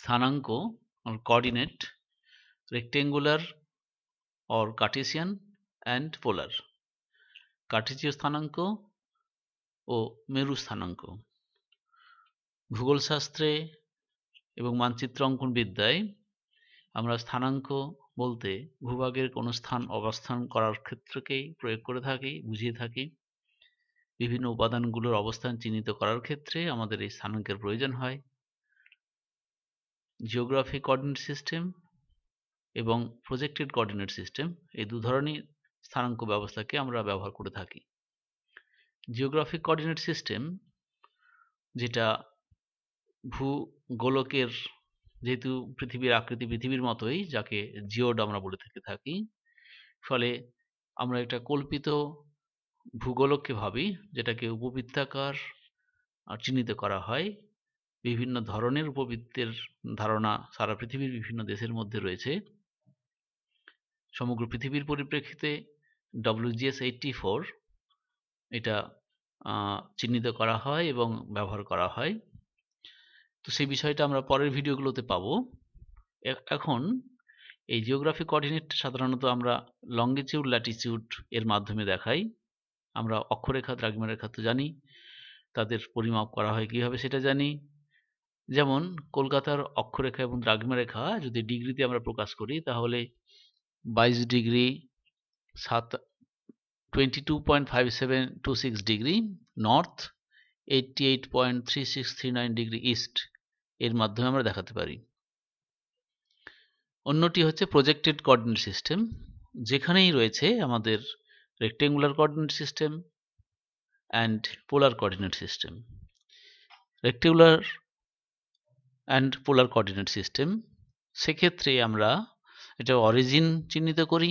স্থানাঙ্ক or coordinate rectangular or Cartesian and polar কার্টেজীয় স্থানাঙ্ক ও মেরু স্থানাঙ্ক ভূগোলশাস্ত্রে এবং মানচিত্র অঙ্কন বিদ্যায় আমরা স্থানাঙ্ক বলতে ভূভাগের কোনো স্থান অবস্থান করার ক্ষেত্রকেই প্রয়োগ করে থাকি বুঝিয়ে থাকি বিভিন্ন উপাদানগুলোর অবস্থান চিহ্নিত করার ক্ষেত্রে আমাদের এই স্থানাঙ্কের প্রয়োজন হয় জিওগ্রাফি কোঅর্ডিনেট সিস্টেম এবং প্রজেক্টেড কোঅর্ডিনেট সিস্টেম এই দু ধরনের স্থানাঙ্ক ব্যবস্থাকে আমরা ব্যবহার করে থাকি জিওগ্রাফিক কোঅর্ডিনেট সিস্টেম যেটা ভূগোলকের যেহেতু পৃথিবীর আকৃতি পৃথিবীর মতোই যাকে জিওড আমরা বলে থেকে থাকি ফলে আমরা একটা কল্পিত ভূগোলককে ভাবি যেটাকে উপবৃত্তাকার চিহ্নিত করা হয় বিভিন্ন ধরনের উপবৃত্তের ধারণা সারা পৃথিবীর বিভিন্ন দেশের মধ্যে রয়েছে সমগ্র পৃথিবীর পরিপ্রেক্ষিতে ডব্লিউজিএস এইটটি ফোর এটা চিহ্নিত করা হয় এবং ব্যবহার করা হয় তো সেই বিষয়টা আমরা পরের ভিডিওগুলোতে পাবো এখন এই জিওগ্রাফি কোঅর্ডিনেট সাধারণত আমরা লঙ্গিচিউড ল্যাটিচিউড এর মাধ্যমে দেখাই আমরা অক্ষরেখা দ্রাঘিমারেখা তো জানি তাদের পরিমাপ করা হয় কীভাবে সেটা জানি যেমন কলকাতার অক্ষরেখা এবং দ্রাঘিমারেখা যদি ডিগ্রিতে আমরা প্রকাশ করি তাহলে বাইশ ডিগ্রি সাত twenty two point five seven two six degree north eighty eight point three six three nine degree east এর মাধ্যমে আমরা দেখাতে পারি অন্যটি হচ্ছে প্রজেক্টেড কোঅর্ডিনেট সিস্টেম যেখানেই রয়েছে আমাদের rectangular coordinate system and polar coordinate system rectangular and polar coordinate system সেক্ষেত্রে আমরা এটা অরিজিন চিহ্নিত করি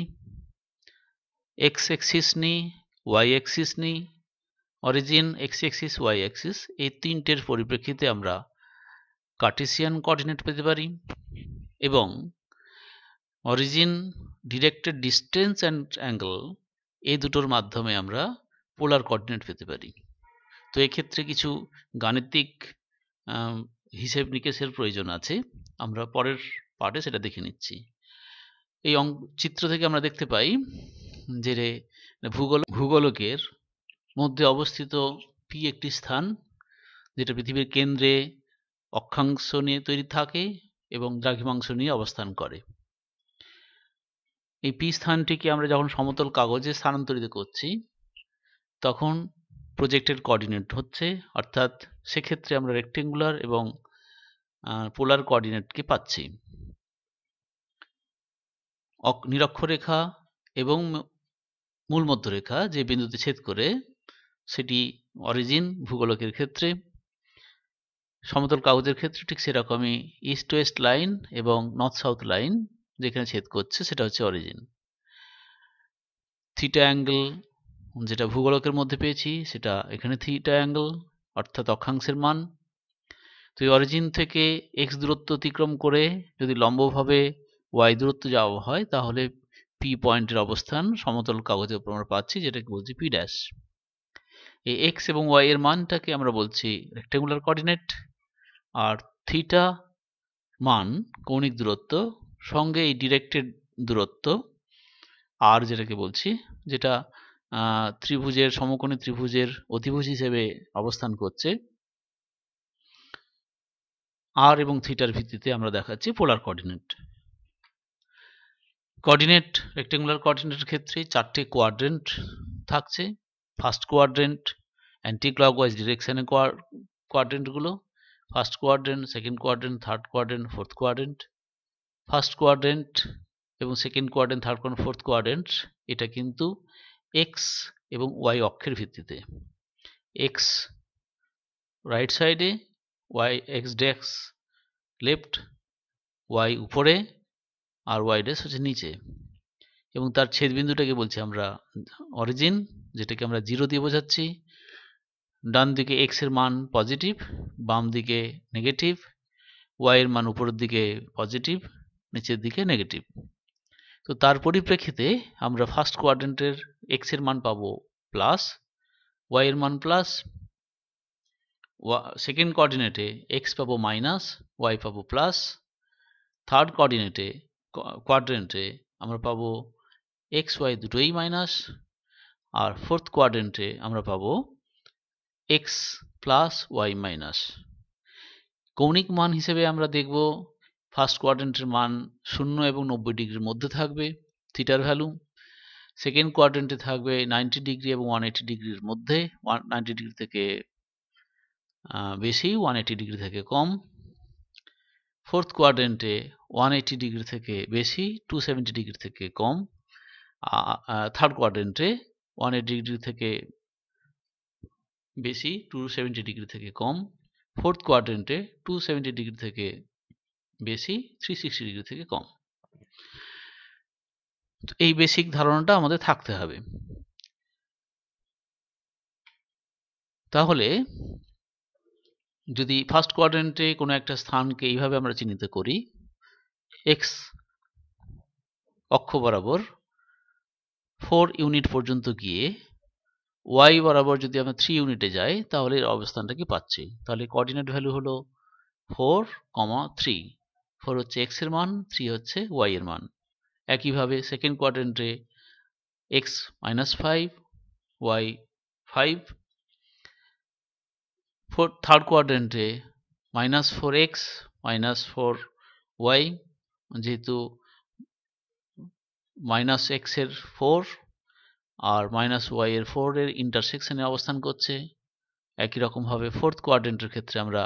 এক্স এক্সিস নিই ওয়াই এক্সিস নিই origin X axis Y axis এই তিনটের পরিপ্রেক্ষিতে আমরা কার্টিসিয়ান কোঅর্ডিনেট পেতে পারি এবং origin directed distance and angle এই দুটোর মাধ্যমে আমরা পোলার কোঅর্ডিনেট পেতে পারি তো এক্ষেত্রে কিছু গাণিতিক হিসেব নিকেশের প্রয়োজন আছে আমরা পরের পার্টে সেটা দেখে নিচ্ছি এই অং চিত্র থেকে আমরা দেখতে পাই যে রে ভূগোল ভূগোলকের মধ্যে অবস্থিত পি একটি স্থান যেটা পৃথিবীর কেন্দ্রে অক্ষাংশ নিয়ে তৈরি থাকে এবং দ্রাঘিমাংশ নিয়ে অবস্থান করে এই পি স্থানটিকে আমরা যখন সমতল কাগজে স্থানান্তরিত করছি তখন প্রজেক্টের কোঅর্ডিনেট হচ্ছে অর্থাৎ সেক্ষেত্রে আমরা রেক্টেঙ্গুলার এবং পোলার কোঅর্ডিনেটকে পাচ্ছি নিরক্ষরেখা এবং মূল মধ্যরেখা যে বিন্দুতে ছেদ করে সেটি অরিজিন ভূগোলকের ক্ষেত্রে সমতল কাগজের ক্ষেত্রে ঠিক সেরকমই ইস্ট ওয়েস্ট লাইন এবং নর্থ সাউথ লাইন যেখানে ছেদ করছে সেটা হচ্ছে অরিজিন থিটা অ্যাঙ্গেল যেটা ভূগোলকের মধ্যে পেয়েছি সেটা এখানে থিটা অ্যাঙ্গেল অর্থাৎ অক্ষাংশের মান তো অরিজিন থেকে এক্স দূরত্ব অতিক্রম করে যদি লম্বভাবে ওয়াই দূরত্ব যাওয়া হয় তাহলে পি পয়েন্টের অবস্থান সমতল কাগজে ওপর আমরা পাচ্ছি যেটাকে বলছি পি ড্যাশ এই এক্স এবং ওয়াই এর মানটাকে আমরা বলছি রেক্টেঙ্গুলার কোঅর্ডিনেট আর থিটা মান কৌণিক দূরত্ব সঙ্গে এই ডিরেক্টেড দূরত্ব আর যেটাকে বলছি যেটা ত্রিভুজের সমকোণী ত্রিভুজের অধিভুজ হিসেবে অবস্থান করছে আর এবং থিটার ভিত্তিতে আমরা দেখাচ্ছি পোলার কোঅর্ডিনেট কোঅর্ডিনেট রেক্টেঙ্গুলার কোঅর্ডিনেটের ক্ষেত্রে চারটে কোয়াড্রেন্ট থাকছে ফার্স্ট কোয়াড্রেন্ট অ্যান্টি ক্লকওয়াইজ ডিরেকশনে কোয়াড্রেন্টগুলো first quadrant second quadrant third quadrant fourth quadrant first quadrant এবং second quadrant third quadrant fourth quadrant এটা কিন্তু এক্স এবং ওয়াই অক্ষের ভিত্তিতে এক্স রাইট সাইডে ওয়াই এক্স ডেক্স লেফট ওয়াই উপরে আর ওয়াই ড্যাশ হচ্ছে নিচে এবং তার ছেদবিন্দুটাকে বলছি আমরা অরিজিন যেটাকে আমরা জিরো দিয়ে বোঝাচ্ছি ডান দিকে এক্সের মান পজিটিভ বাম দিকে নেগেটিভ ওয়াইয়ের মান উপরের দিকে পজিটিভ নিচের দিকে নেগেটিভ তো তার পরিপ্রেক্ষিতে আমরা ফার্স্ট কোয়াড্রেন্টের এক্স এর মান পাবো প্লাস ওয়াই এর মান প্লাস সেকেন্ড কোঅর্ডিনেটে এক্স পাবো মাইনাস ওয়াই পাবো প্লাস থার্ড কোঅর্ডিনেটে কোয়াড্রেন্টে আমরা পাবো এক্স ওয়াই দুটোই মাইনাস আর ফোর্থ কোয়াড্রেন্টে আমরা পাবো এক্স প্লাস ওয়াই মাইনাস কৌণিক মান হিসেবে আমরা দেখব ফার্স্ট কোয়াড্রেন্টের মান শূন্য এবং নব্বই ডিগ্রির মধ্যে থাকবে থিটার ভ্যালু সেকেন্ড কোয়াড্রেন্টে থাকবে নাইনটি ডিগ্রি এবং ওয়ান এইটি ডিগ্রির মধ্যে ওয়ান নাইনটি ডিগ্রি থেকে বেশি ওয়ান এইটি ডিগ্রি থেকে কম ফোর্থ কোয়াড্রেন্টে ওয়ান এইটি ডিগ্রি থেকে বেশি টু সেভেন্টি ডিগ্রি থেকে কম থার্ড কোয়াড্রেন্টে ওয়ান এইটি ডিগ্রি থেকে বেশি টু সেভেন্টি ডিগ্রি থেকে কম ফোর্থ কোয়াড্রেন্টে টু সেভেন্টি ডিগ্রি থেকে বেশি থ্রি সিক্সটি ডিগ্রি থেকে কম এই বেসিক ধারণাটা আমাদের থাকতে হবে তাহলে যদি ফার্স্ট কোয়াড্রেন্টে কোনো একটা স্থানকে এইভাবে আমরা চিহ্নিত করি এক্স অক্ষ বরাবর ফোর ইউনিট পর্যন্ত গিয়ে ওয়াই বরাবর যদি আমরা থ্রি ইউনিটে যাই তাহলে এর অবস্থানটা কি পাচ্ছি তাহলে কোঅর্ডিনেট ভ্যালু হলো ফোর কমা থ্রি ফোর হচ্ছে এক্সের মান থ্রি হচ্ছে ওয়াই এর মান একইভাবে সেকেন্ড কোয়াড্রেন্টে X minus five Y five four third কোয়াড্রেন্টে minus four X minus four Y যেহেতু মাইনাস এক্সের ফোর আর মাইনাস ওয়াই এর ফোর এর ইন্টারসেকশনে অবস্থান করছে একই রকমভাবে ফোর্থ কোয়াড্রেন্টের ক্ষেত্রে আমরা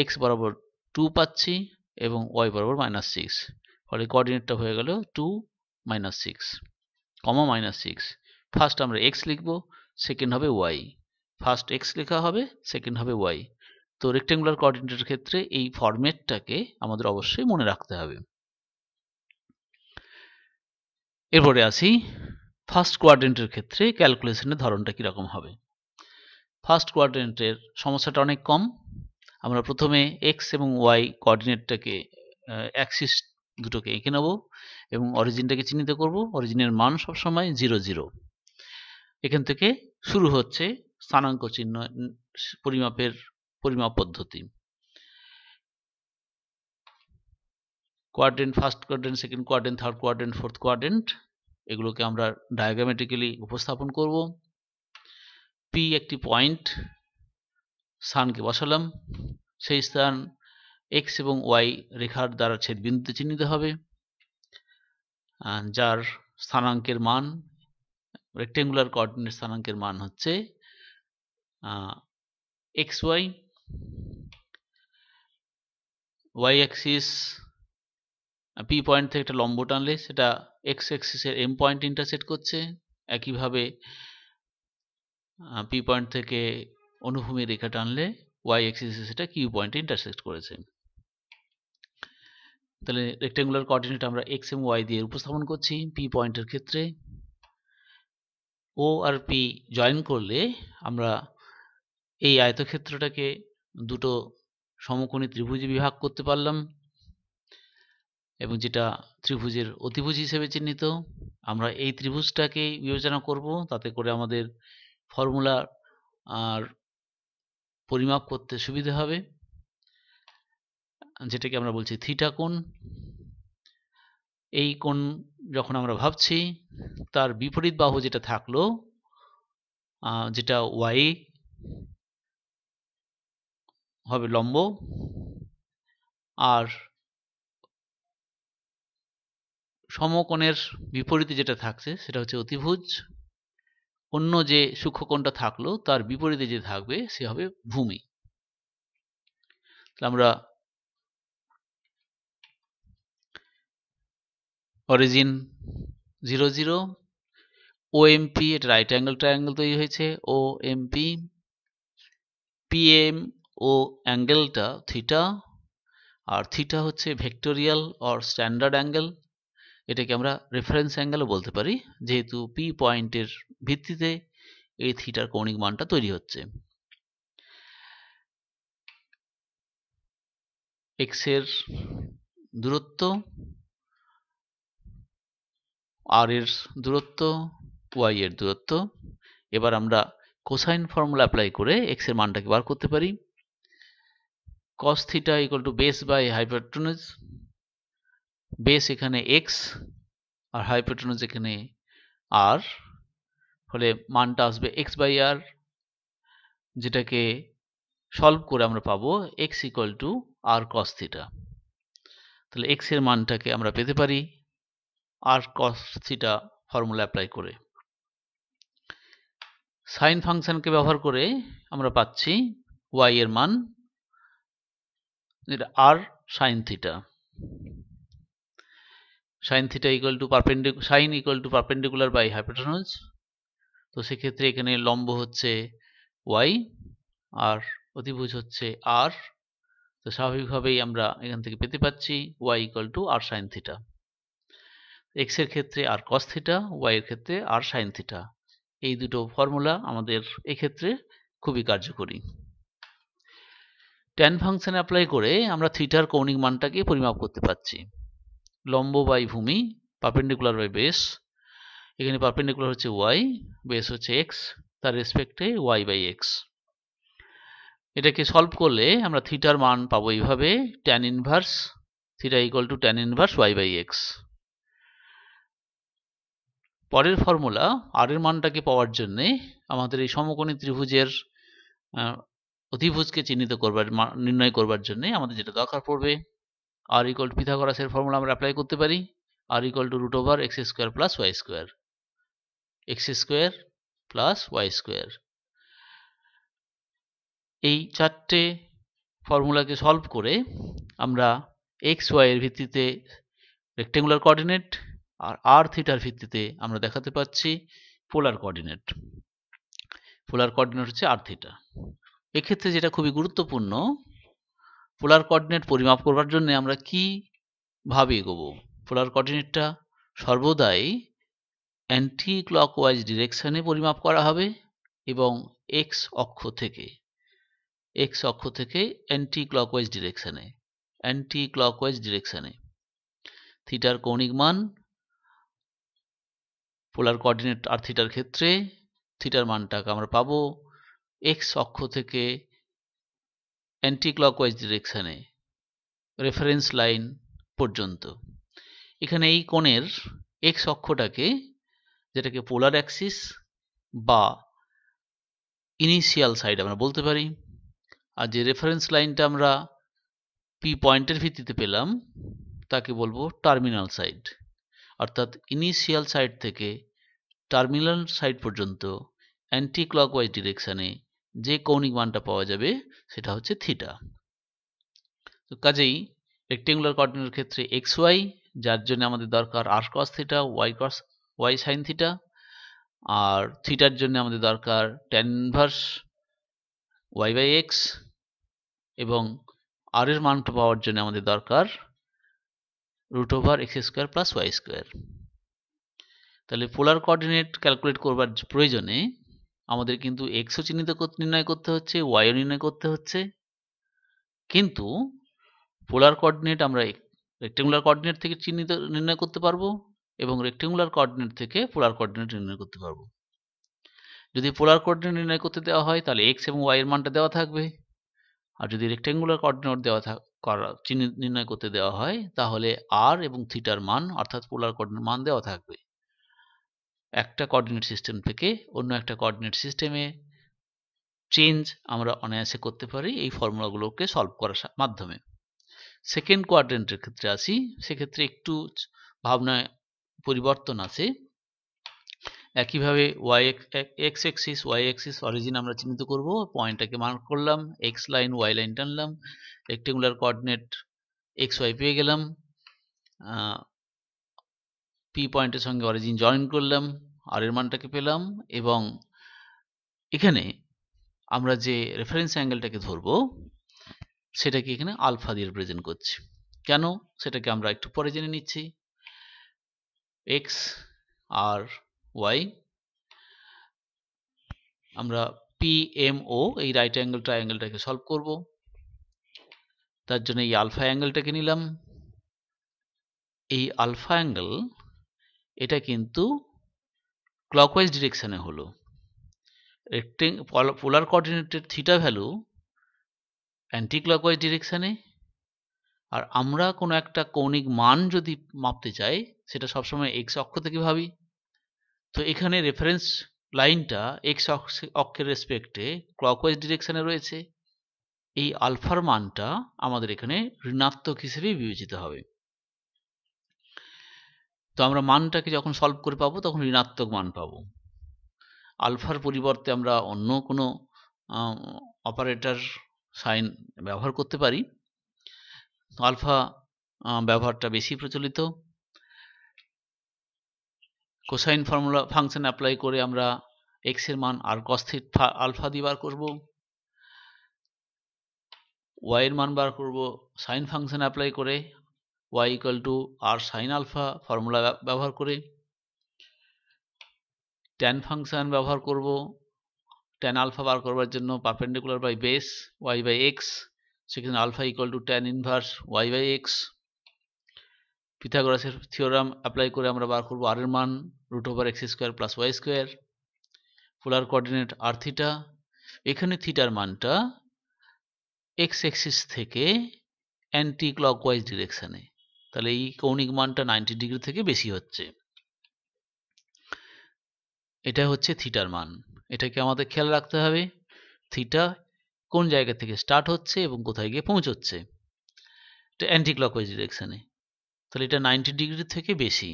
এক্স বরাবর টু পাচ্ছি এবং ওয়াই বরাবর মাইনাস সিক্স ফলে কোঅর্ডিনেটটা হয়ে গেল two minus six comma minus six first আমরা এক্স লিখব সেকেন্ড হবে ওয়াই ফার্স্ট এক্স লেখা হবে সেকেন্ড হবে ওয়াই তো রেক্টেঙ্গুলার কোঅর্ডিনেটের ক্ষেত্রে এই ফরম্যাটটাকে আমাদের অবশ্যই মনে রাখতে হবে এরপরে আসি ফার্স্ট কোয়ার্ডেন্টের ক্ষেত্রে ক্যালকুলেশনের ধরনটা কীরকম হবে ফার্স্ট কোয়ার্ডেন্টের সমস্যাটা অনেক কম আমরা প্রথমে এক্স এবং ওয়াই কোঅর্ডিনেটটাকে অ্যাক্সিস দুটোকে এঁকে নেব এবং অরিজিনটাকে চিহ্নিত করব অরিজিনের মান সবসময় জিরো জিরো এখান থেকে শুরু হচ্ছে স্থানাঙ্ক চিহ্ন পরিমাপের পরিমাপ পদ্ধতি quadrant first quadrant second quadrant third quadrant fourth quadrant এগুলোকে আমরা ডায়াগ্রামেটিক্যালি উপস্থাপন করব পি একটি পয়েন্ট স্থানকে বসালাম সেই স্থান এক্স এবং ওয়াই রেখার দ্বারা ছেদবিন্দুতে চিহ্নিত হবে যার স্থানাঙ্কের মান রেক্টেঙ্গুলার কোঅর্ডিনেট স্থানাঙ্কের মান হচ্ছে X Y Y axis P point থেকে একটা লম্ব টানলে সেটা এক্স অ্যাক্সিসের এম পয়েন্ট ইন্টারসেট করছে একইভাবে পি পয়েন্ট থেকে অনুভূমি রেখা টানলে ওয়াই অ্যাক্সিসে সেটা কিউ পয়েন্টে ইন্টারসেক্ট করেছে তাহলে রেক্টেঙ্গুলার কোঅর্ডিনেট আমরা এক্স এবং ওয়াই দিয়ে উপস্থাপন করছি পি পয়েন্টের ক্ষেত্রে ও আর পি জয়েন করলে আমরা এই আয়তক্ষেত্রটাকে দুটো সমকোণী ত্রিভুজে বিভাগ করতে পারলাম এবং যেটা ত্রিভুজের অতিভুজ হিসেবে চিহ্নিত আমরা এই ত্রিভুজটাকে বিবেচনা করব তাতে করে আমাদের ফর্মুলার আর পরিমাপ করতে সুবিধা হবে যেটাকে আমরা বলছি থিটা কোণ এই কোণ যখন আমরা ভাবছি তার বিপরীত বাহু যেটা থাকলো যেটা ওয়াই হবে লম্ব আর সমকোণের বিপরীতে যেটা থাকছে সেটা হচ্ছে অতিভুজ অন্য যে সূক্ষ্মকোণটা থাকলো তার বিপরীতে যে থাকবে সে হবে ভূমি আমরা origin zero zero O MP এটা রাইট অ্যাঙ্গেল ট্রায়াঙ্গেল তৈরি হয়েছে ও পি এম ও অ্যাঙ্গেলটা থিটা আর থিটা হচ্ছে ভেক্টোরিয়াল অর স্ট্যান্ডার্ড অ্যাঙ্গেল এটাকে আমরা রেফারেন্স অ্যাঙ্গেলও বলতে পারি যেহেতু পি পয়েন্টের ভিত্তিতে এই থিটার কৌণিক মানটা তৈরি হচ্ছে এক্সের দূরত্ব আর এর দূরত্ব ওয়াই এর দূরত্ব এবার আমরা কোসাইন ফর্মুলা অ্যাপ্লাই করে x এর মানটাকে বার করতে পারি cos theta equal to base by hypotenuse base এখানে এক্স আর হাইপারটোনিস এখানে আর ফলে মানটা আসবে এক্স বাই আর যেটাকে সলভ করে আমরা পাবো X equal to R cos theta তাহলে x এর মানটাকে আমরা পেতে পারি R cos theta formula apply করে সাইন ফাংশানকে ব্যবহার করে আমরা পাচ্ছি ওয়াই এর মান যেটা R sine theta sine theta equal to perpendicular sine equal to perpendicular by hypotenuse তো সেক্ষেত্রে এখানে লম্ব হচ্ছে ওয়াই আর অতিভুজ হচ্ছে আর তো স্বাভাবিকভাবেই আমরা এখান থেকে পেতে পাচ্ছি Y equal to R sine theta x এর ক্ষেত্রে আর cos থিটা y এর ক্ষেত্রে আর sin থিটা এই দুটো ফর্মুলা আমাদের এক্ষেত্রে খুবই কার্যকরী ট্যান ফাংশন অ্যাপ্লাই করে আমরা থিটার কৌণিক মানটাকে পরিমাপ করতে পারছি লম্ব বাই ভূমি পারপেন্ডিকুলার বাই বেস এখানে পারপেন্ডিকুলার হচ্ছে ওয়াই বেস হচ্ছে এক্স তার রেসপেক্টে ওয়াই বাই এক্স এটাকে সলভ করলে আমরা থিটার মান পাবো এইভাবে tan inverse theta equal to tan inverse Y by X পরের ফর্মুলা আর এর মানটাকে পাওয়ার জন্যে আমাদের এই সমকোণী ত্রিভুজের অধিভুজকে চিহ্নিত করবার নির্ণয় করবার জন্যে আমাদের যেটা দরকার পড়বে আর ইকল পিথাগোরাসের ফর্মুলা আমরা অ্যাপ্লাই করতে পারি R equal to root over x square plus Y square X square plus Y square এই চারটে ফর্মুলাকে সলভ করে আমরা এক্স ওয়াই এর ভিত্তিতে রেক্টেঙ্গুলার কোঅর্ডিনেট আর আর থিটার ভিত্তিতে আমরা দেখাতে পাচ্ছি পোলার কোঅর্ডিনেট পোলার কোঅর্ডিনেট হচ্ছে আর থিটা এক্ষেত্রে যেটা খুবই গুরুত্বপূর্ণ পোলার কোঅর্ডিনেট পরিমাপ করবার জন্য আমরা কি ভাবে এগোবো পোলার কোঅর্ডিনেটটা সর্বদাই অ্যান্টি ক্লকওয়াইজ ডিরেকশানে পরিমাপ করা হবে এবং এক্স অক্ষ থেকে এক্স অক্ষ থেকে অ্যান্টি ক্লকওয়াইজ ডিরেকশানে অ্যান্টি ক্লকওয়াইজ ডিরেকশানে থিটার কৌণিক মান পোলার কোঅর্ডিনেট আর থিটার ক্ষেত্রে থিটার মানটাকে আমরা পাবো এক্স অক্ষ থেকে অ্যান্টি ক্লকওয়াইজ ডিরেকশানে রেফারেন্স লাইন পর্যন্ত এখানে এই কোণের এক্স অক্ষটাকে যেটাকে পোলার অ্যাক্সিস বা ইনিশিয়াল সাইড আমরা বলতে পারি আর যে রেফারেন্স লাইনটা আমরা পি পয়েন্টের ভিত্তিতে পেলাম তাকে বলবো টার্মিনাল সাইড অর্থাৎ ইনিশিয়াল সাইড থেকে টার্মিনাল সাইড পর্যন্ত অ্যান্টি ক্লকওয়াইজ ডিরেকশানে যে কৌণিক মানটা পাওয়া যাবে সেটা হচ্ছে থিটা তো কাজেই রেক্টেঙ্গুলার কোঅর্ডিনেটের ক্ষেত্রে এক্স ওয়াই যার জন্য আমাদের দরকার R cos theta Y cos Y sine theta R থিটার জন্য আমাদের দরকার tan inverse Y by X এবং আর এর মানটা পাওয়ার জন্য আমাদের দরকার root over x square plus Y square তাহলে পোলার কোঅর্ডিনেট ক্যালকুলেট করবার প্রয়োজনে আমাদের কিন্তু এক্সও চিহ্নিত নির্ণয় করতে হচ্ছে ওয়াইও নির্ণয় করতে হচ্ছে কিন্তু পোলার কোঅর্ডিনেট আমরা রেক্টেঙ্গুলার কোঅর্ডিনেট থেকে চিহ্নিত নির্ণয় করতে পারবো এবং রেক্টেঙ্গুলার কোঅর্ডিনেট থেকে পোলার কোঅর্ডিনেট নির্ণয় করতে পারবো যদি পোলার কোঅর্ডিনেট নির্ণয় করতে দেওয়া হয় তাহলে এক্স এবং ওয়াই এর মানটা দেওয়া থাকবে আর যদি রেক্টেঙ্গুলার কোঅর্ডিনেট দেওয়া করা চিহ্ন নির্ণয় করতে দেওয়া হয় তাহলে আর এবং থিটার মান অর্থাৎ পোলার কোঅর্ডিনেট মান দেওয়া থাকবে একটা কোঅর্ডিনেট সিস্টেম থেকে অন্য একটা কোঅর্ডিনেট সিস্টেমে চেঞ্জ আমরা অনায়াসে করতে পারি এই ফর্মুলাগুলোকে সলভ করার মাধ্যমে সেকেন্ড কোয়াড্রেন্টের ক্ষেত্রে আসি সেক্ষেত্রে একটু ভাবনায় পরিবর্তন আছে একইভাবে Y X axis Y axis origin আমরা চিহ্নিত করব পয়েন্টটাকে মার্ক করলাম এক্স লাইন ওয়াই লাইন টানলাম রেক্টেঙ্গুলার কোঅর্ডিনেট এক্স ওয়াই পেয়ে গেলাম পি পয়েন্টের সঙ্গে অরিজিন জয়েন করলাম আর এর মানটাকে পেলাম এবং এখানে আমরা যে রেফারেন্স অ্যাঙ্গেলটাকে ধরবো সেটাকে এখানে আলফা দিয়ে রিপ্রেজেন্ট করছি কেন সেটাকে আমরা একটু পরে জেনে নিচ্ছি এক্স আর ওয়াই আমরা পিএমও এই রাইট অ্যাঙ্গেল ট্রায়াঙ্গেলটাকে সলভ করব তার জন্য এই আলফা অ্যাঙ্গেলটাকে নিলাম এই আলফা অ্যাঙ্গেল এটা কিন্তু ক্লকওয়াইজ ডিরেকশানে হলো পোলার কোঅর্ডিনেটের থিটা ভ্যালু অ্যান্টি ক্লকওয়াইজ ডিরেকশানে আর আমরা কোনো একটা কৌণিক মান যদি মাপতে চাই সেটা সবসময় এক্স অক্ষ থেকে ভাবি তো এখানে রেফারেন্স লাইনটা এক্স অক্ষের রেসপেক্টে ক্লকওয়াইজ ডিরেকশানে রয়েছে এই আলফার মানটা আমাদের এখানে ঋণাত্মক হিসেবে বিবেচিত হবে তো আমরা মানটাকে যখন সলভ করে পাবো তখন ঋণাত্মক মান পাবো আলফার পরিবর্তে আমরা অন্য কোনো অপারেটর সাইন ব্যবহার করতে পারি আলফা ব্যবহারটা বেশি প্রচলিত কোসাইন ফর্মুলা ফাংশন অ্যাপ্লাই করে আমরা এক্স এর মান আর কস্থিট আলফা দিয়ে বার করবো ওয়াইয়ের মান বার করব সাইন ফাংশন অ্যাপ্লাই করে Y equal to R sine alpha formula ব্যবহার করে ট্যান ফাংশন ব্যবহার করব ট্যান আলফা বার করবার জন্য perpendicular by base Y by X সেখানে alpha equal to tan inverse Y by x পিথাগোরাসের থিওরাম অ্যাপ্লাই করে আমরা বার করব আর এর মান root over x square plus Y square polar coordinate আর থিটা এখানে থিটার মানটা এক্স এক্সিস থেকে অ্যান্টি ওয়াইজ ডিরেকশানে তাহলে এই কৌণিক মানটা নাইনটি ডিগ্রি থেকে বেশি হচ্ছে এটা হচ্ছে থিটার মান এটাকে আমাদের খেয়াল রাখতে হবে থিটা কোন জায়গা থেকে স্টার্ট হচ্ছে এবং কোথায় গিয়ে পৌঁছচ্ছে এটা অ্যান্টি ওয়াইজ ডিরেকশানে তাহলে এটা নাইনটি ডিগ্রি থেকে বেশি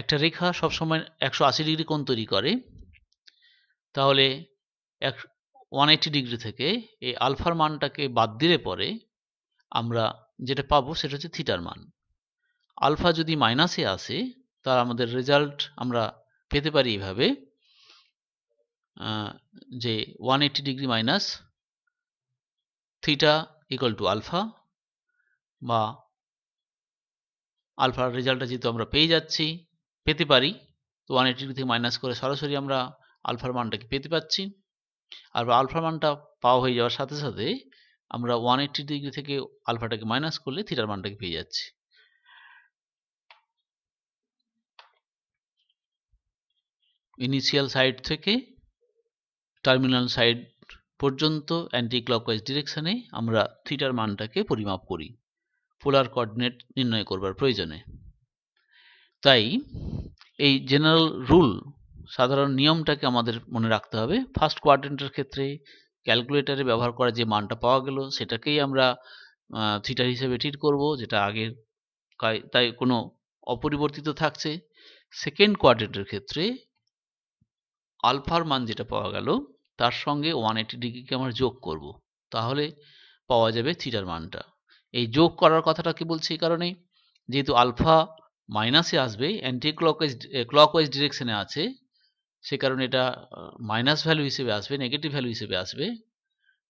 একটা রেখা সবসময় একশো আশি ডিগ্রি কোণ তৈরি করে তাহলে এক ওয়ান এইটি ডিগ্রি থেকে এই আলফার মানটাকে বাদ দিলে পরে আমরা যেটা পাবো সেটা হচ্ছে থিটার মান আলফা যদি মাইনাসে আসে তার আমাদের রেজাল্ট আমরা পেতে পারি এভাবে যে one eighty degree minus theta equal to alpha বা আলফার রেজাল্টটা যেহেতু আমরা পেয়ে যাচ্ছি পেতে পারি তো ওয়ান এইটি থেকে মাইনাস করে সরাসরি আমরা আলফার মানটাকে পেতে পাচ্ছি আর আলফার মানটা পাওয়া হয়ে যাওয়ার সাথে সাথে আমরা ওয়ান এইট্টি ডিগ্রি থেকে আলফাটাকে মাইনাস করলে থিটার মানটাকে পেয়ে যাচ্ছি ইনিশিয়াল সাইড থেকে টার্মিনাল সাইড পর্যন্ত অ্যান্টি ক্লকওয়াইজ ডিরেকশানে আমরা থিটার মানটাকে পরিমাপ করি পোলার কোঅর্ডিনেট নির্ণয় করবার প্রয়োজনে তাই এই জেনারেল রুল সাধারণ নিয়মটাকে আমাদের মনে রাখতে হবে ফার্স্ট কোয়ার্ডেন্টের ক্ষেত্রে ক্যালকুলেটারে ব্যবহার করা যে মানটা পাওয়া গেল সেটাকেই আমরা থিটার হিসেবে ঠিক করব যেটা আগের তাই কোনো অপরিবর্তিত থাকছে সেকেন্ড কোয়ার্ডেন্টের ক্ষেত্রে আলফার মান যেটা পাওয়া গেল তার সঙ্গে ওয়ান এইটি ডিগ্রিকে আমরা যোগ করব তাহলে পাওয়া যাবে থিটার মানটা এই যোগ করার কথাটা কি বলছি এই কারণেই যেহেতু আলফা মাইনাসে আসবে অ্যান্টি ক্লকওয়াইজ ক্লকওয়াইজ ডিরেকশনে আছে সে কারণে এটা মাইনাস ভ্যালু হিসেবে আসবে নেগেটিভ ভ্যালু হিসেবে আসবে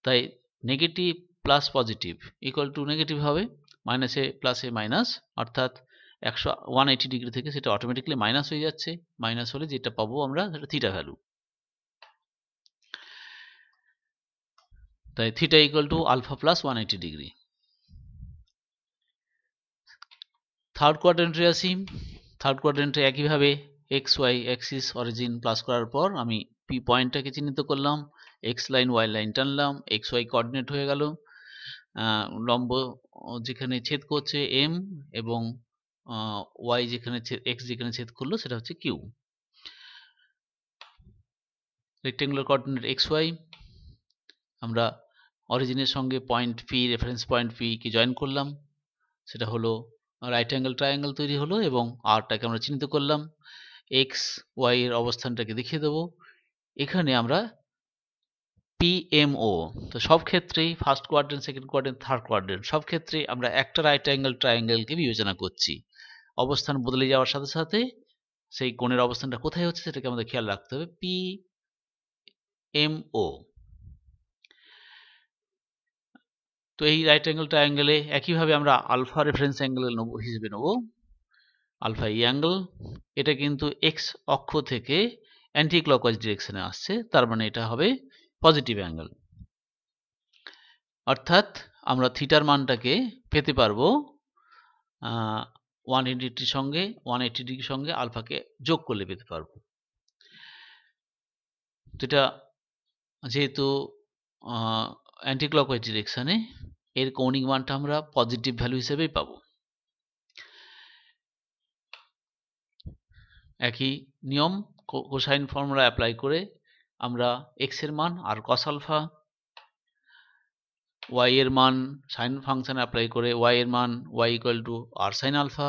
তাই negative plus positive equal to negative হবে মাইনাসে প্লাসে মাইনাস অর্থাৎ একশো ওয়ান এইটি ডিগ্রি থেকে সেটা অটোমেটিক্যালি মাইনাস হয়ে যাচ্ছে মাইনাস হলে যেটা পাবো আমরা সেটা থিটা ভ্যালু তাই theta equal to alpha plus one eighty degree third কোয়াড্রেন্টে আসি থার্ড কোয়াড্রেন্টে একইভাবে X Y axis origin plus করার পর আমি পি পয়েন্টটাকে চিহ্নিত করলাম এক্স লাইন ওয়াই লাইন টানলাম এক্স ওয়াই কোঅর্ডিনেট হয়ে গেল লম্ব যেখানে ছেদ করছে এম এবং ওয়াই যেখানে এক্স যেখানে ছেদ করলো সেটা হচ্ছে Q rectangular coordinate X Y আমরা অরিজিনের সঙ্গে point P reference point P কে জয়েন করলাম সেটা হলো রাইট অ্যাঙ্গেল ট্রায়াঙ্গেল তৈরি হলো এবং আরটাকে আমরা চিহ্নিত করলাম এক্স ওয়াই এর অবস্থানটাকে দেখিয়ে দেবো এখানে আমরা পিএমও তো সব ক্ষেত্রেই ফার্স্ট কোয়ার্ড্রেন্ট সেকেন্ড কোয়ার্ডেন থার্ড কোয়ার্ডেন সব ক্ষেত্রে আমরা একটা রাইট অ্যাঙ্গেল ট্রায়াঙ্গেলকে বিবেচনা করছি অবস্থান বদলে যাওয়ার সাথে সাথে সেই কোণের অবস্থানটা কোথায় হচ্ছে সেটাকে আমাদের খেয়াল রাখতে হবে পি এমও তো এই রাইট অ্যাঙ্গেল অ্যাঙ্গেলে একইভাবে আমরা আলফা রেফারেন্স অ্যাঙ্গেল নেবো হিসেবে নেবো আলফা ই অ্যাঙ্গেল এটা কিন্তু এক্স অক্ষ থেকে অ্যান্টি ক্লকওয়াইজ ডিরেকশনে আসছে তার মানে এটা হবে পজিটিভ অ্যাঙ্গেল অর্থাৎ আমরা থিটার মানটাকে পেতে পারবো ওয়ান এইটির সঙ্গে ওয়ান এইটি ডিগ্রির সঙ্গে আলফাকে যোগ করলে পেতে পারবো যেটা যেহেতু অ্যান্টিক্লকওয়াইজ ডিরেকশানে এর কৌণিক মানটা আমরা পজিটিভ ভ্যালু হিসেবেই পাবো একই নিয়ম কোসাইন ফর্মুলা অ্যাপ্লাই করে আমরা এক্স এর মান আর কস আলফা ওয়াই এর মান সাইন ফাংশন অ্যাপ্লাই করে ওয়াই এর মান Y equal to R sine alpha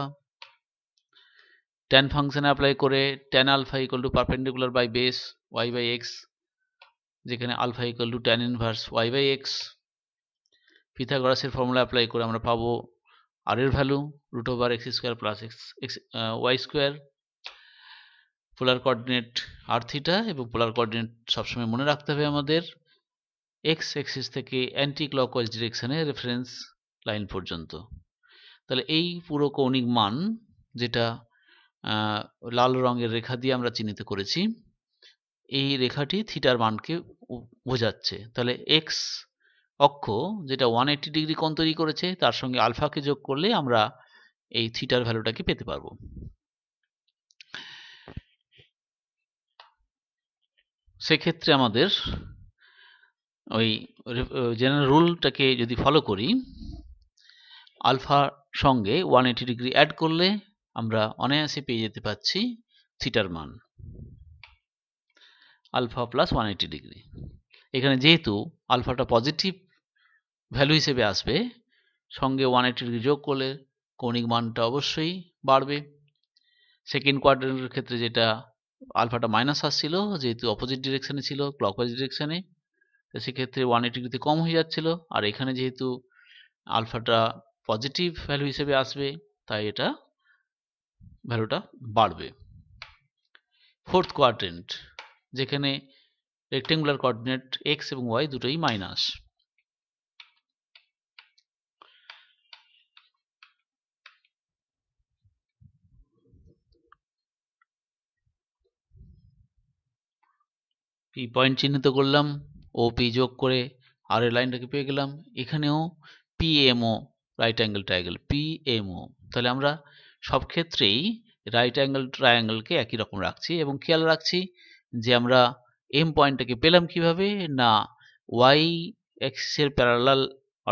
tan function apply করে tan alpha equal to perpendicular by base Y by X যেখানে alpha equal to tan inverse Y by X পিথাগরাসের formula apply করে আমরা পাবো R এর value root over x square plus X X Y square polar coordinate আর theta এবং polar coordinate সবসময় মনে রাখতে হবে আমাদের এক্স এক্সিস থেকে অ্যান্টি ওয়াইজ ডিরেকশানে রেফারেন্স লাইন পর্যন্ত তাহলে এই পুরো কৌণিক মান যেটা লাল রঙের রেখা দিয়ে আমরা চিহ্নিত করেছি এই রেখাটি থিটার মানকে বোঝাচ্ছে তাহলে এক্স অক্ষ যেটা ওয়ান এইটি ডিগ্রি কোণ তৈরি করেছে তার সঙ্গে আলফাকে যোগ করলে আমরা এই থিটার ভ্যালুটাকে পেতে পারবো সেক্ষেত্রে আমাদের ওই জেনারেল রুলটাকে যদি ফলো করি আলফার সঙ্গে ওয়ান এইটি ডিগ্রি অ্যাড করলে আমরা অনায়াসে পেয়ে যেতে পাচ্ছি থিটার মান alpha plus one eighty degree এখানে যেহেতু আলফাটা পজিটিভ ভ্যালু হিসেবে আসবে সঙ্গে ওয়ান এইটি ডিগ্রি যোগ করলে কৌণিক মানটা অবশ্যই বাড়বে সেকেন্ড কোয়ার্টারের ক্ষেত্রে যেটা আলফাটা মাইনাস আসছিল যেহেতু অপোজিট ডিরেকশানে ছিল ক্লকওয়াইজ ডিরেকশানে তো সেক্ষেত্রে ওয়ান এইটি ডিগ্রিতে কম হয়ে যাচ্ছিল আর এখানে যেহেতু আলফাটা পজিটিভ ভ্যালু হিসেবে আসবে তাই এটা ভ্যালুটা বাড়বে ফোর্থ কোয়ার্টেন্ট যেখানে রেক্টেঙ্গুলার কোঅর্ডিনেট এক্স এবং ওয়াই দুটোই মাইনাস পি পয়েন্ট চিহ্নিত করলাম ও পি যোগ করে আর এর লাইনটাকে পেয়ে গেলাম এখানেও P right angle triangle P MO তাহলে আমরা সব ক্ষেত্রেই রাইট অ্যাঙ্গেল ট্রায়াঙ্গেলকে একই রকম রাখছি এবং খেয়াল রাখছি যে আমরা এম পয়েন্টটাকে পেলাম কিভাবে না ওয়াই এক্সের প্যারালাল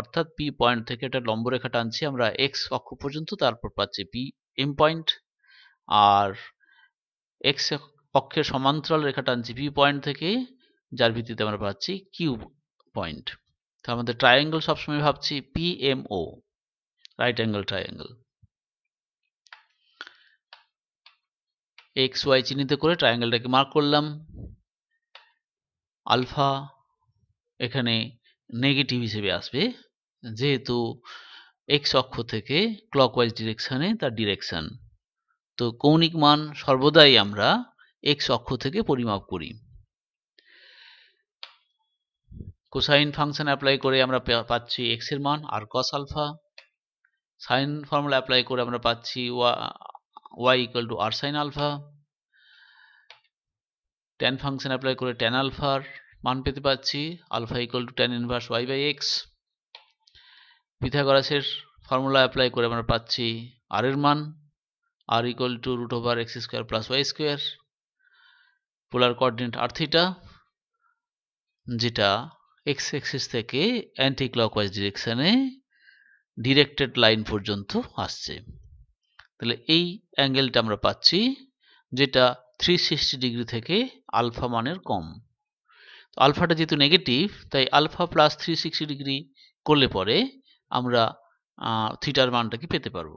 অর্থাৎ পি পয়েন্ট থেকে একটা লম্ব টানছি আমরা এক্স অক্ষ পর্যন্ত তারপর পাচ্ছি পি এম পয়েন্ট আর এক্স অক্ষের সমান্তরাল রেখা টানছি পি পয়েন্ট থেকে যার ভিত্তিতে আমরা পাচ্ছি কিউ পয়েন্ট তো আমাদের ট্রায়াঙ্গেল সবসময় ভাবছি P M O right angle triangle X Y চিহ্নিত করে ট্রায়াঙ্গেলটাকে মার্ক করলাম আলফা এখানে নেগেটিভ হিসেবে আসবে যেহেতু এক্স অক্ষ থেকে ক্লকওয়াইজ ডিরেকশানে তার ডিরেকশান তো কৌণিক মান সর্বদাই আমরা এক্স অক্ষ থেকে পরিমাপ করি কোসাইন ফাংশন অ্যাপ্লাই করে আমরা পাচ্ছি এক্সের মান r cos alpha sine formula apply করে আমরা পাচ্ছি ওয়া y equal to R sine alpha tan function apply করে tan আলফার মান পেতে পারছি alpha equal to tan inverse y by x পিথাগোরাসের ফর্মুলা অ্যাপ্লাই করে আমরা পাচ্ছি আর এর মান r equal to root over x square plus Y square polar coordinate R theta যেটা এক্স এক্সিস থেকে অ্যান্টি ক্লকওয়াইজ ডিরেকশনে ডিরেক্টেড লাইন পর্যন্ত আসছে তাহলে এই অ্যাঙ্গেলটা আমরা পাচ্ছি যেটা থ্রি সিক্সটি ডিগ্রি থেকে আলফা মানের কম আলফাটা যেহেতু নেগেটিভ তাই alpha plus three sixty degree করলে পরে আমরা থিটার মানটাকে পেতে পারব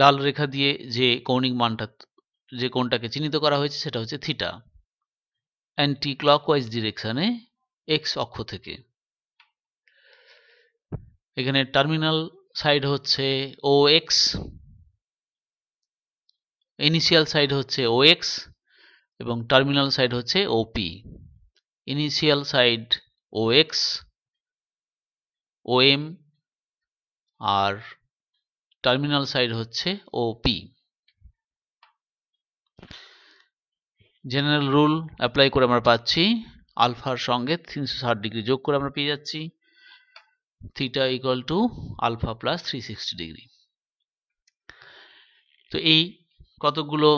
লাল রেখা দিয়ে যে কৌণিক মানটা যে কোনটাকে চিহ্নিত করা হয়েছে সেটা হচ্ছে থিটা অ্যান্টি ক্লকওয়াইজ ডিরেকশানে এক্স অক্ষ থেকে এখানে টার্মিনাল সাইড হচ্ছে ও এক্স ইনিশিয়াল সাইড হচ্ছে ও এক্স এবং টার্মিনাল সাইড হচ্ছে OP initial side O X O M আর টার্মিনাল সাইড হচ্ছে ওপি জেনারেল রুল অ্যাপ্লাই করে আমরা পাচ্ছি আলফার সঙ্গে তিনশো ষাট ডিগ্রি যোগ করে আমরা পেয়ে যাচ্ছি theta equal to alpha plus three sixty degree তো এই কতগুলো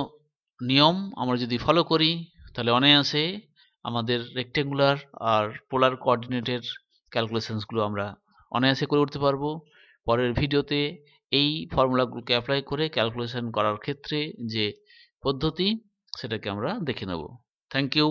নিয়ম আমরা যদি ফলো করি তাহলে অনায়াসে আমাদের রেক্টেঙ্গুলার আর পোলার কোঅর্ডিনেটের ক্যালকুলেশনসগুলো আমরা অনায়াসে করে উঠতে পারবো পরের ভিডিওতে এই ফর্মুলাগুলোকে অ্যাপ্লাই করে ক্যালকুলেশন করার ক্ষেত্রে যে পদ্ধতি সেটাকে আমরা দেখে নেব থ্যাংক ইউ